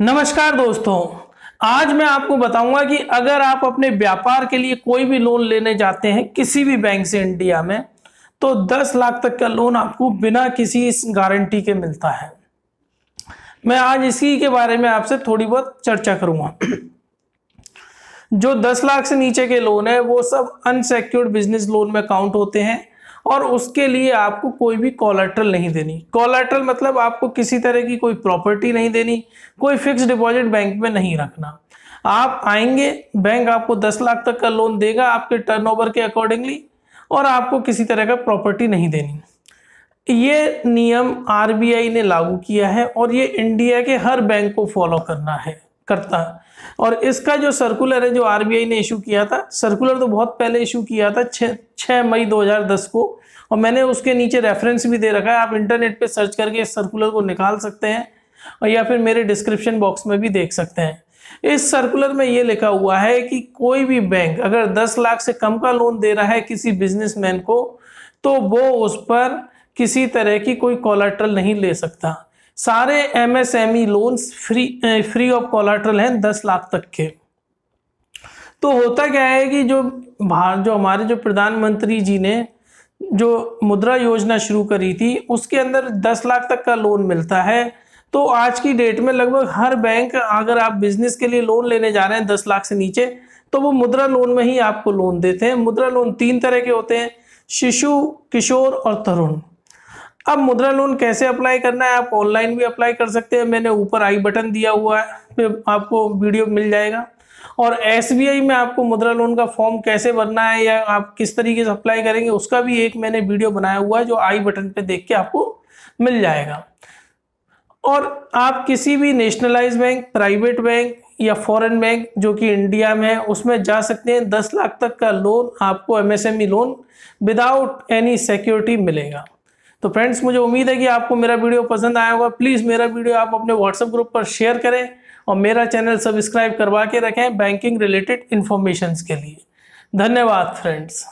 नमस्कार दोस्तों आज मैं आपको बताऊंगा कि अगर आप अपने व्यापार के लिए कोई भी लोन लेने जाते हैं किसी भी बैंक से इंडिया में तो 10 लाख तक का लोन आपको बिना किसी गारंटी के मिलता है मैं आज इसी के बारे में आपसे थोड़ी बहुत चर्चा करूंगा जो 10 लाख से नीचे के लोन है वो सब अनसेक्योर्ड बिजनेस लोन में काउंट होते हैं और उसके लिए आपको कोई भी कॉलेट्रल नहीं देनी कॉलेट्रल मतलब आपको किसी तरह की कोई प्रॉपर्टी नहीं देनी कोई फिक्स डिपॉजिट बैंक में नहीं रखना आप आएंगे बैंक आपको दस लाख तक का लोन देगा आपके टर्नओवर के अकॉर्डिंगली और आपको किसी तरह का प्रॉपर्टी नहीं देनी ये नियम आरबीआई ने लागू किया है और ये इंडिया के हर बैंक को फॉलो करना है करता है और इसका जो सर्कुलर है जो आरबीआई ने इशू किया था सर्कुलर तो बहुत पहले इशू किया था छः छः मई 2010 को और मैंने उसके नीचे रेफरेंस भी दे रखा है आप इंटरनेट पे सर्च करके इस सर्कुलर को निकाल सकते हैं और या फिर मेरे डिस्क्रिप्शन बॉक्स में भी देख सकते हैं इस सर्कुलर में ये लिखा हुआ है कि कोई भी बैंक अगर दस लाख से कम का लोन दे रहा है किसी बिजनेस को तो वो उस पर किसी तरह की कोई कोलाट्रल नहीं ले सकता सारे MSME loans free free of collateral हैं दस लाख तक के तो होता क्या है कि जो भारत जो हमारे जो प्रधानमंत्री जी ने जो मुद्रा योजना शुरू करी थी उसके अंदर दस लाख तक का लोन मिलता है तो आज की डेट में लगभग हर बैंक अगर आप बिजनेस के लिए लोन लेने जा रहे हैं दस लाख से नीचे तो वो मुद्रा लोन में ही आपको लोन देते हैं मुद्रा लोन तीन तरह के होते हैं शिशु किशोर और तरुण अब मुद्रा लोन कैसे अप्लाई करना है आप ऑनलाइन भी अप्लाई कर सकते हैं मैंने ऊपर आई बटन दिया हुआ है आपको वीडियो मिल जाएगा और एस में आपको मुद्रा लोन का फॉर्म कैसे भरना है या आप किस तरीके से अप्लाई करेंगे उसका भी एक मैंने वीडियो बनाया हुआ है जो आई बटन पे देख के आपको मिल जाएगा और आप किसी भी नेशनलाइज बैंक प्राइवेट बैंक या फॉरेन बैंक जो कि इंडिया में है उसमें जा सकते हैं दस लाख तक का लोन आपको MSME loan without any security मिलेगा तो फ्रेंड्स मुझे उम्मीद है कि आपको मेरा वीडियो पसंद आया होगा प्लीज़ मेरा वीडियो आप अपने व्हाट्सएप ग्रुप पर शेयर करें और मेरा चैनल सब्सक्राइब करवा के रखें बैंकिंग रिलेटेड इन्फॉर्मेशन के लिए धन्यवाद फ्रेंड्स